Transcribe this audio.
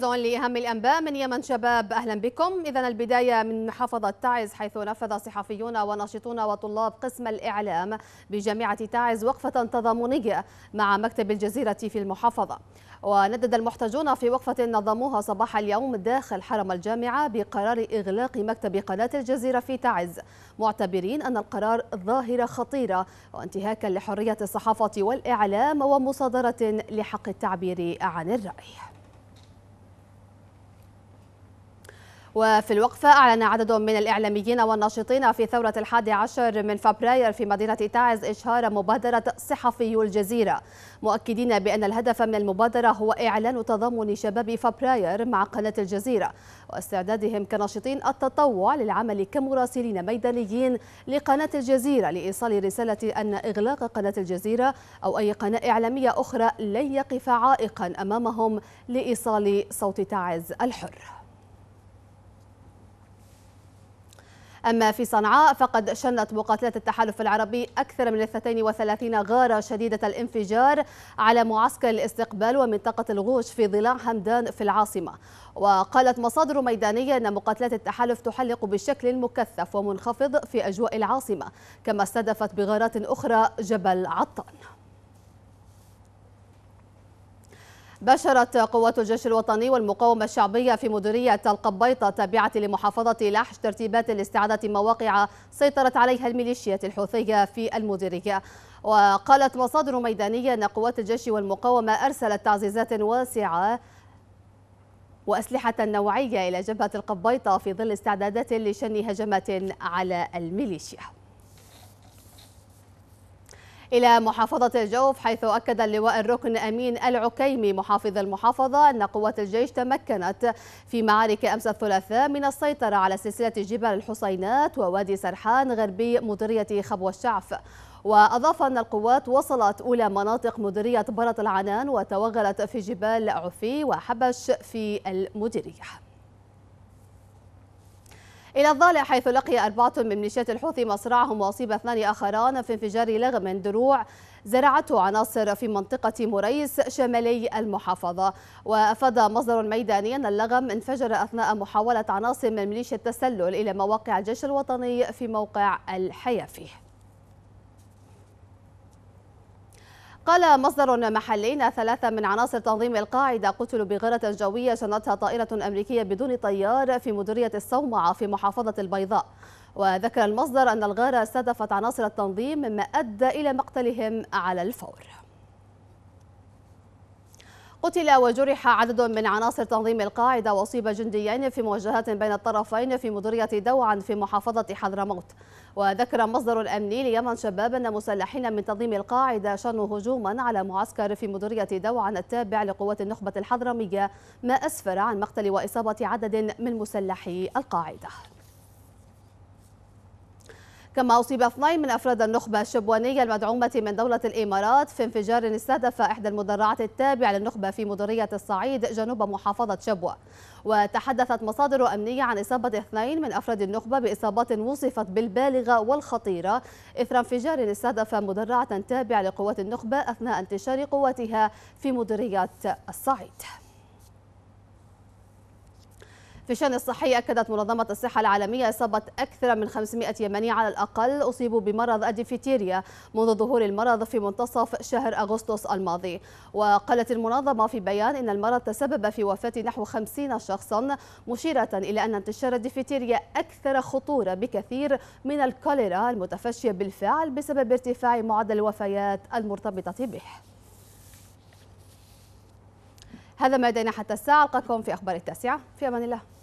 تعز لأهم الأنباء من يمن شباب أهلا بكم إذا البداية من محافظة تعز حيث نفذ صحفيون وناشطون وطلاب قسم الإعلام بجامعة تعز وقفة تضامنية مع مكتب الجزيرة في المحافظة وندد المحتجون في وقفة نظموها صباح اليوم داخل حرم الجامعة بقرار إغلاق مكتب قناة الجزيرة في تعز معتبرين أن القرار ظاهرة خطيرة وانتهاكا لحرية الصحافة والإعلام ومصادرة لحق التعبير عن الرأي وفي الوقفة أعلن عدد من الإعلاميين والناشطين في ثورة الحادي عشر من فبراير في مدينة تعز إشهار مبادرة صحفي الجزيرة مؤكدين بأن الهدف من المبادرة هو إعلان تضامن شباب فبراير مع قناة الجزيرة واستعدادهم كناشطين التطوع للعمل كمراسلين ميدانيين لقناة الجزيرة لإيصال رسالة أن إغلاق قناة الجزيرة أو أي قناة إعلامية أخرى لن يقف عائقا أمامهم لإيصال صوت تعز الحر أما في صنعاء فقد شنت مقاتلات التحالف العربي أكثر من 32 غارة شديدة الانفجار على معسكر الاستقبال ومنطقة الغوش في ضلاع همدان في العاصمة وقالت مصادر ميدانية أن مقاتلات التحالف تحلق بشكل مكثف ومنخفض في أجواء العاصمة كما استهدفت بغارات أخرى جبل عطان بشرت قوات الجيش الوطني والمقاومة الشعبية في مديرية القبيطة تابعة لمحافظة لحج ترتيبات لاستعادة مواقع سيطرت عليها الميليشيات الحوثية في المديرية وقالت مصادر ميدانية أن قوات الجيش والمقاومة أرسلت تعزيزات واسعة وأسلحة نوعية إلى جبهة القبيطة في ظل استعدادات لشن هجمات على الميليشيا إلى محافظة الجوف حيث أكد اللواء الركن أمين العكيمي محافظ المحافظة أن قوات الجيش تمكنت في معارك أمس الثلاثاء من السيطرة على سلسلة جبال الحصينات ووادي سرحان غربي مديرية خبو الشعف وأضاف أن القوات وصلت أولى مناطق مديرية برط العنان وتوغلت في جبال عفي وحبش في المديرية إلى الضالع حيث لقي أربعة من ميليشيات الحوثي مصرعهم وأصيب اثنان آخران في انفجار لغم دروع زرعته عناصر في منطقة مريس شمالي المحافظة وأفاد مصدر ميداني أن اللغم انفجر أثناء محاولة عناصر من ميليشيا التسلل إلى مواقع الجيش الوطني في موقع الحيافي قال مصدر محلي ان ثلاثه من عناصر تنظيم القاعده قتلوا بغاره جويه شنتها طائره امريكيه بدون طيار في مديريه الصومعه في محافظه البيضاء وذكر المصدر ان الغاره استهدفت عناصر التنظيم مما ادى الى مقتلهم على الفور قتل وجرح عدد من عناصر تنظيم القاعدة وأصيب جنديين في مواجهات بين الطرفين في مديرية دوعا في محافظة حضرموت وذكر مصدر الأمني ليمن شباب أن مسلحين من تنظيم القاعدة شنوا هجوما على معسكر في مديرية دوعا التابع لقوات النخبة الحضرمية ما أسفر عن مقتل وإصابة عدد من مسلحي القاعدة كما أصيب اثنين من أفراد النخبة الشبوانية المدعومة من دولة الإمارات في انفجار استهدف إحدى المدرعات التابعة للنخبة في مديرية الصعيد جنوب محافظة شبوة وتحدثت مصادر أمنية عن إصابة اثنين من أفراد النخبة بإصابات وصفت بالبالغة والخطيرة إثر انفجار استهدف مدرعة تابعة لقوات النخبة أثناء انتشار قواتها في مديرية الصعيد في الشأن الصحي أكدت منظمة الصحة العالمية إصابة أكثر من 500 يمني على الأقل أصيبوا بمرض الديفيتيريا منذ ظهور المرض في منتصف شهر أغسطس الماضي وقالت المنظمة في بيان إن المرض تسبب في وفاة نحو 50 شخصا مشيرة إلى أن انتشار الديفيتيريا أكثر خطورة بكثير من الكوليرا المتفشية بالفعل بسبب ارتفاع معدل الوفيات المرتبطة به هذا ما لدينا حتى الساعة ألقاكم في أخبار التاسعة في أمان الله